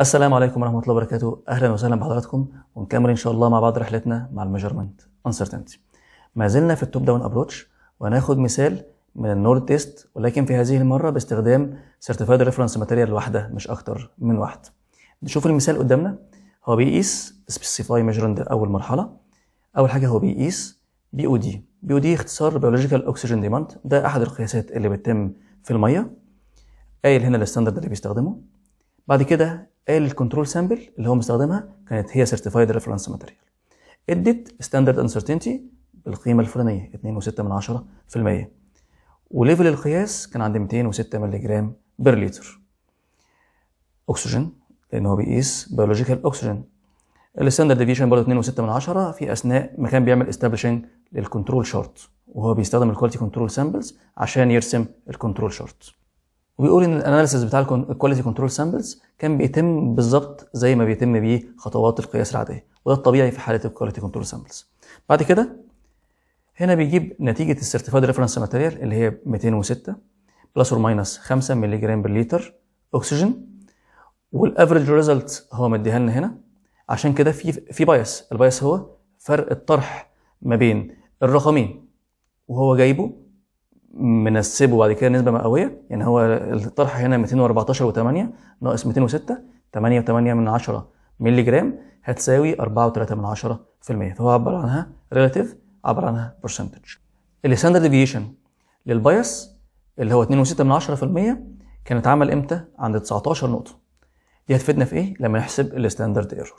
السلام عليكم ورحمة الله وبركاته أهلا وسهلا بحضراتكم ونكمل إن شاء الله مع بعض رحلتنا مع الميجرمنت انسرتينتي ما زلنا في التوب داون ابروتش وهناخد مثال من النورد تيست ولكن في هذه المرة باستخدام سيرتيفايد ريفرنس ماتيريال الواحده مش أكتر من واحد نشوف المثال قدامنا هو بيقيس سبيسيفاي ميجرمنت أول مرحلة أول حاجة هو بيقيس بي او دي بي او دي اختصار بيولوجيكال اوكسجين ديماند ده أحد القياسات اللي بتتم في المية قايل هنا الستاندرد اللي بيستخدمه بعد كده قال الكنترول سامبل اللي هو مستخدمها كانت هي سيرتيفايد ريفرنس ماتيريال ادت ستاندرد انسرتينتي بالقيمه الفلانيه 2.6 وليفل القياس كان عند 206 مللي جرام بير لتر اكسجين لان هو بيقيس بيولوجيكال اكسجين الستاندرد ديفيشن برضه 2.6 في اثناء ما كان بيعمل استابليشنج للكنترول شارت وهو بيستخدم الكواليتي كنترول سامبلز عشان يرسم الكنترول شارت وبيقول ان الاناليسز بتاع الكواليتي كنترول سامبلز كان بيتم بالظبط زي ما بيتم بيه خطوات القياس العاديه وده الطبيعي في حاله الكواليتي كنترول سامبلز بعد كده هنا بيجيب نتيجه السيرتيفايد ريفرنس ماتيريال اللي هي 206 بلس اور ماينس 5 مللي جرام بالليتر اكسجين والافريج ريزلت هو مديها لنا هنا عشان كده في في بايس البايس هو فرق الطرح ما بين الرقمين وهو جايبه منسبه بعد كده نسبه مئويه يعني هو الطرح هنا 214 و8 ناقص 206 8 و8 من 10 مللي جرام هتساوي 4.3 من 10 فهو عبر عنها ريلاتيف عبر عنها برسنتج الستاندرد ديفيشن للبايس اللي هو 2.6 من 10 كان اتعمل امتى عند 19 نقطه دي هتفيدنا في ايه لما نحسب الستاندرد ايرور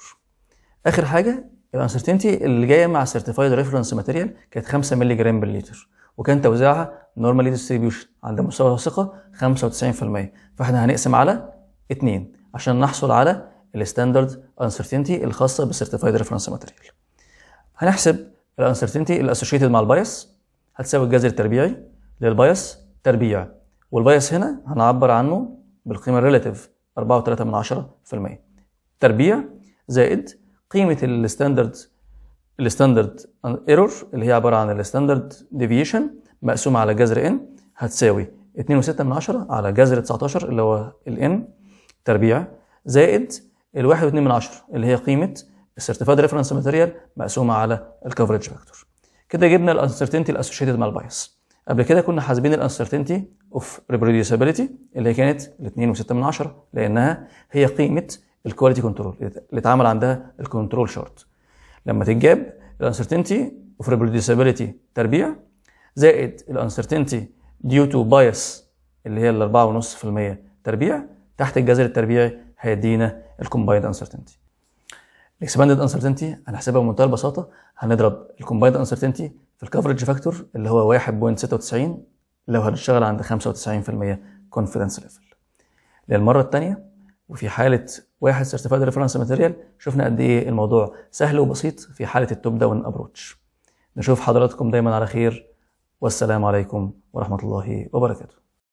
اخر حاجه الانسرتينتي اللي جايه مع سيرتيفايد ريفرنس ماتيريال كانت 5 مللي جرام بالليتر وكان توزيعها نورمالي ديستريبيوشن عند مستوى الثقة 95% فاحنا هنقسم على 2 عشان نحصل على الستاندرد انسرتينتي الخاصه بالسيرتيفايد ريفرنس ماتيريال هنحسب الانسرتينتي الاسوشيتد مع البايس هتساوي الجذر التربيعي للبايس تربيع والبايس هنا هنعبر عنه بالقيمه الريلاتيف 4.3 تربيع زائد قيمه الستاندرد الستاندرد ايرور اللي هي عباره عن الستاندرد ديفيشن مقسومه على جذر ان هتساوي 2.6 من على جذر 19 اللي هو الان تربيع زائد ال 1.2 من اللي هي قيمه السيرتيفايد ريفرنس ماتيريال مقسومه على الكفرج فاكتور كده جبنا الانسرتينتي الاسوشيتد مع البايس قبل كده كنا حاسبين الانسرتينتي اوف ريبروديوسابيلتي اللي كانت 2.6 من لانها هي قيمه الكواليتي كنترول اللي اتعمل عندها الكنترول شارت لما تتجاب الانسرتينتي اوف reproducibility تربيع زائد الانسرتينتي ديو تو بايس اللي هي ال 4.5% تربيع تحت الجذر التربيعي هيدينا الكومبايند انسرتينتي الاكسباندد انسرتينتي هنحسبها بمنتهى البساطه هنضرب الكومبايند انسرتينتي في الكفرج فاكتور اللي هو 1.96 لو هنشتغل عند 95% كونفدنس ليفل للمره الثانيه وفي حاله واحد سيرتيفايد ريفرنس ماتيريال شفنا قد ايه الموضوع سهل وبسيط في حاله التوب داون ابروتش نشوف حضراتكم دايما على خير والسلام عليكم ورحمه الله وبركاته